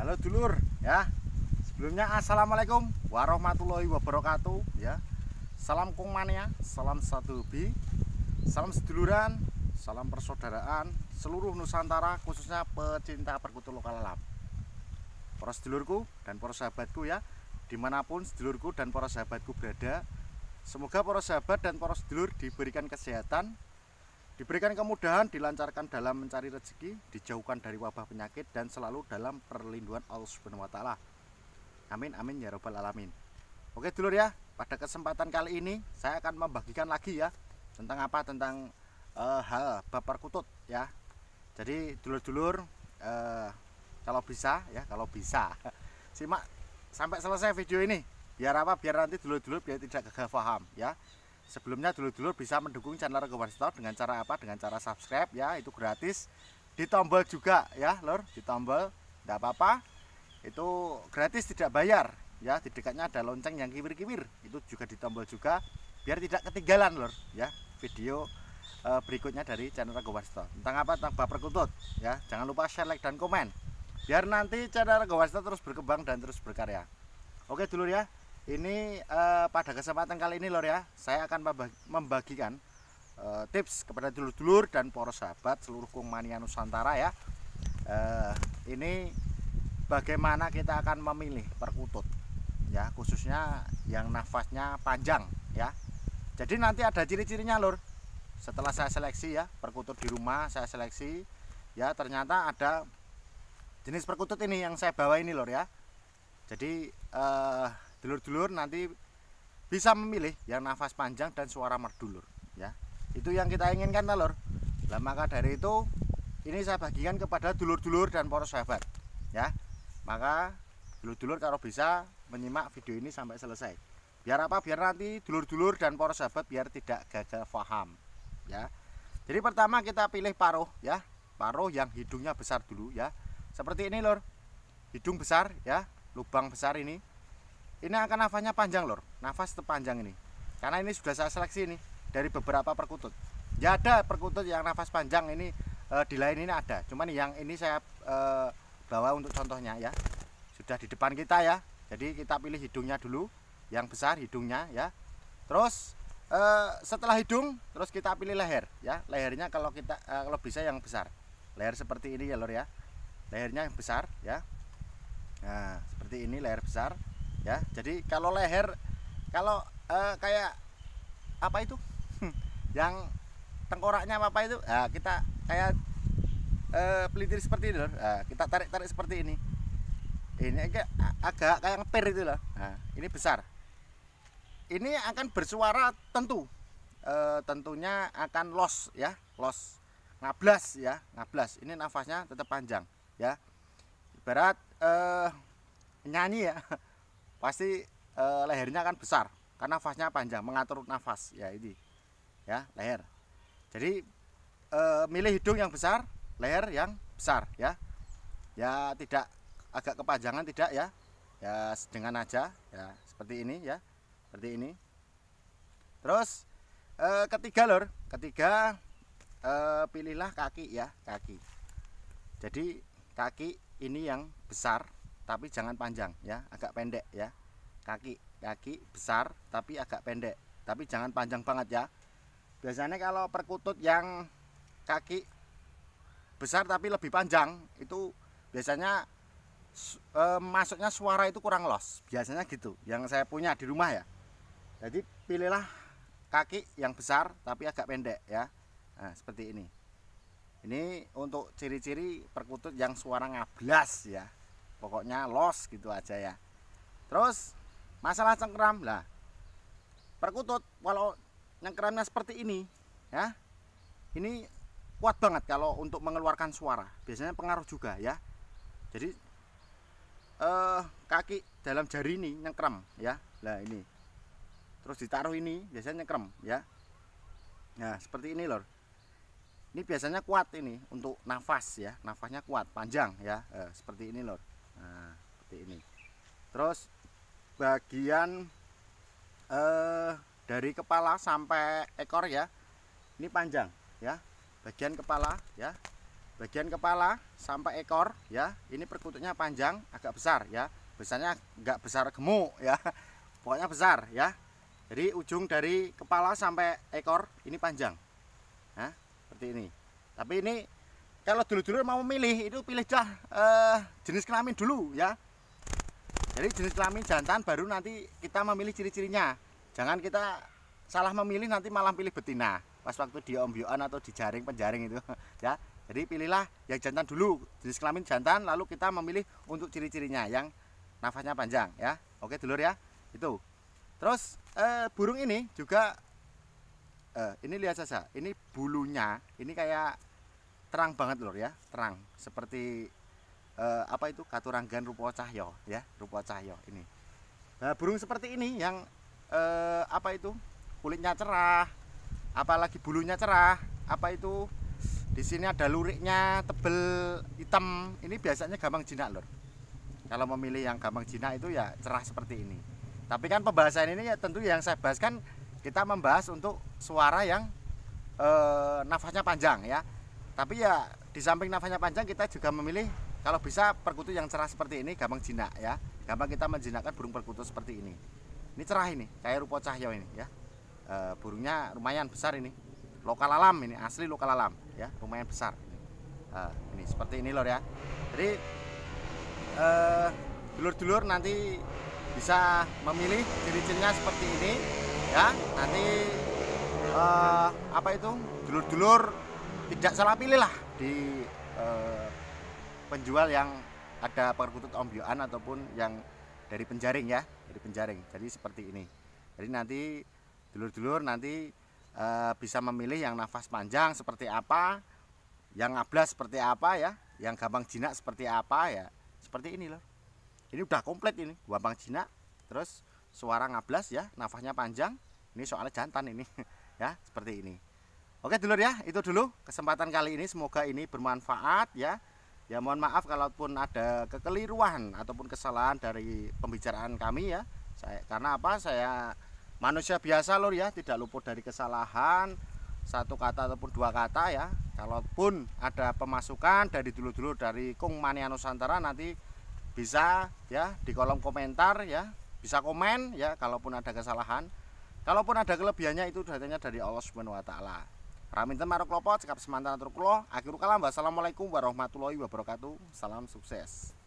Halo dulur ya. Sebelumnya assalamualaikum warahmatullahi wabarakatuh ya. Salam ya salam satu hobi, salam seduluran, salam persaudaraan seluruh Nusantara khususnya pecinta perkutut lokal alam. Para sedulurku dan para sahabatku ya, dimanapun sedulurku dan para sahabatku berada, semoga para sahabat dan para sedulur diberikan kesehatan, Diberikan kemudahan, dilancarkan dalam mencari rezeki, dijauhkan dari wabah penyakit dan selalu dalam perlindungan Allah Subhanahu wa taala. Amin amin ya rabbal alamin. Oke dulur ya, pada kesempatan kali ini saya akan membagikan lagi ya tentang apa tentang uh, hal baper kutut ya. Jadi dulur-dulur uh, kalau bisa ya, kalau bisa simak sampai selesai video ini. Biar apa? Biar nanti dulur-dulur biar tidak gagal paham ya. Sebelumnya dulu-dulu bisa mendukung channel Regoban dengan cara apa? Dengan cara subscribe ya, itu gratis. Di tombol juga ya, Lur, di tombol tidak apa-apa. Itu gratis tidak bayar ya. Di dekatnya ada lonceng yang kiwir-kiwir, itu juga di tombol juga biar tidak ketinggalan, Lur, ya. Video eh, berikutnya dari channel Regoban Store. Tentang apa? Tentang baper kutut ya. Jangan lupa share, like dan komen. Biar nanti channel Regoban terus berkembang dan terus berkarya. Oke, dulur ya ini uh, pada kesempatan kali ini lor ya saya akan membagikan uh, tips kepada dulur-dulur dan poros sahabat seluruh kongmania nusantara ya uh, ini bagaimana kita akan memilih perkutut ya khususnya yang nafasnya panjang ya jadi nanti ada ciri-cirinya lor setelah saya seleksi ya perkutut di rumah saya seleksi ya ternyata ada jenis perkutut ini yang saya bawa ini lor ya jadi eh, Dulur-dulur nanti bisa memilih yang nafas panjang dan suara merdulur ya. Itu yang kita inginkan telur. Nah, maka dari itu ini saya bagikan kepada dulur-dulur dan para sahabat ya. Maka dulur-dulur kalau bisa menyimak video ini sampai selesai. Biar apa? Biar nanti dulur-dulur dan para sahabat biar tidak gagal paham ya. Jadi pertama kita pilih paruh ya. Paruh yang hidungnya besar dulu ya. Seperti ini lor. Hidung besar ya, lubang besar ini ini akan nafasnya panjang lor nafas terpanjang ini karena ini sudah saya seleksi ini dari beberapa perkutut ya ada perkutut yang nafas panjang ini e, di lain ini ada cuman yang ini saya e, bawa untuk contohnya ya sudah di depan kita ya jadi kita pilih hidungnya dulu yang besar hidungnya ya terus e, setelah hidung terus kita pilih leher ya lehernya kalau kita e, kalau bisa yang besar leher seperti ini ya lor ya lehernya yang besar ya nah seperti ini leher besar ya jadi kalau leher kalau eh, kayak apa itu hmm, yang tengkoraknya apa, -apa itu nah, kita kayak uh, eh, pelitir seperti itu nah, kita tarik tarik seperti ini ini agak agak kayak ngepir itu loh nah, ini besar ini akan bersuara tentu e, tentunya akan los ya los ngablas ya ngablas ini nafasnya tetap panjang ya ibarat e, nyanyi ya pasti e, lehernya akan besar karena nafasnya panjang mengatur nafas ya ini ya leher jadi e, milih hidung yang besar leher yang besar ya ya tidak agak kepanjangan tidak ya ya dengan aja ya seperti ini ya seperti ini terus e, ketiga lor ketiga e, pilihlah kaki ya kaki jadi kaki ini yang besar tapi jangan panjang ya agak pendek ya kaki kaki besar tapi agak pendek tapi jangan panjang banget ya biasanya kalau perkutut yang kaki besar tapi lebih panjang itu biasanya e, masuknya suara itu kurang los biasanya gitu yang saya punya di rumah ya jadi pilihlah kaki yang besar tapi agak pendek ya nah, seperti ini ini untuk ciri-ciri perkutut yang suara ngablas ya pokoknya los gitu aja ya terus masalah cengkram lah perkutut walau nyengkeramnya seperti ini ya ini kuat banget kalau untuk mengeluarkan suara biasanya pengaruh juga ya jadi eh, kaki dalam jari ini nyengkeram ya lah ini terus ditaruh ini biasanya nyengkeram ya nah seperti ini lor ini biasanya kuat ini untuk nafas ya nafasnya kuat panjang ya eh, seperti ini lor nah seperti ini terus bagian eh, dari kepala sampai ekor ya ini panjang ya bagian kepala ya bagian kepala sampai ekor ya ini perkututnya panjang agak besar ya besarnya nggak besar gemuk ya pokoknya besar ya jadi ujung dari kepala sampai ekor ini panjang nah seperti ini tapi ini kalau dulur-dulur mau memilih itu pilih cah eh, jenis kelamin dulu ya jadi jenis kelamin jantan baru nanti kita memilih ciri-cirinya jangan kita salah memilih nanti malah pilih betina pas waktu diombyoan atau di jaring penjaring itu ya jadi pilihlah yang jantan dulu jenis kelamin jantan lalu kita memilih untuk ciri-cirinya yang nafasnya panjang ya oke dulur ya itu terus eh, burung ini juga uh, ini lihat saja ini bulunya ini kayak terang banget lor ya terang seperti eh, apa itu katuranggan rupa cahyo ya rupa cahyo ini nah burung seperti ini yang eh, apa itu kulitnya cerah apalagi bulunya cerah apa itu di sini ada luriknya tebel hitam ini biasanya gampang jinak lor kalau memilih yang gampang jinak itu ya cerah seperti ini tapi kan pembahasan ini ya tentu yang saya bahas kan kita membahas untuk suara yang eh, nafasnya panjang ya tapi ya di samping nafasnya panjang kita juga memilih kalau bisa perkutut yang cerah seperti ini gampang jinak ya gampang kita menjinakkan burung perkutut seperti ini ini cerah ini kayak rupa cahyo ini ya e, burungnya lumayan besar ini lokal alam ini asli lokal alam ya lumayan besar e, ini seperti ini lor ya jadi eh, dulur-dulur nanti bisa memilih ciri-cirinya seperti ini ya nanti e, apa itu dulur-dulur tidak salah pilih lah di eh, penjual yang ada perkutut ombyoan ataupun yang dari penjaring ya dari penjaring jadi seperti ini jadi nanti dulur-dulur nanti e, bisa memilih yang nafas panjang seperti apa yang ablas seperti apa ya yang gampang jinak seperti apa ya seperti ini loh ini udah komplit ini gampang jinak terus suara ngablas ya nafasnya panjang ini soalnya jantan ini ya seperti ini Oke dulur ya, itu dulu kesempatan kali ini semoga ini bermanfaat ya. Ya mohon maaf kalaupun ada kekeliruan ataupun kesalahan dari pembicaraan kami ya. Saya karena apa? Saya manusia biasa lur ya, tidak luput dari kesalahan satu kata ataupun dua kata ya. Kalaupun ada pemasukan dari dulu-dulu dari Kung Mania Nusantara nanti bisa ya di kolom komentar ya, bisa komen ya kalaupun ada kesalahan. Kalaupun ada kelebihannya itu datanya dari Allah Subhanahu Raminten marok klopo cekap semantan atur kula. kalam wassalamualaikum warahmatullahi wabarakatuh. Salam sukses.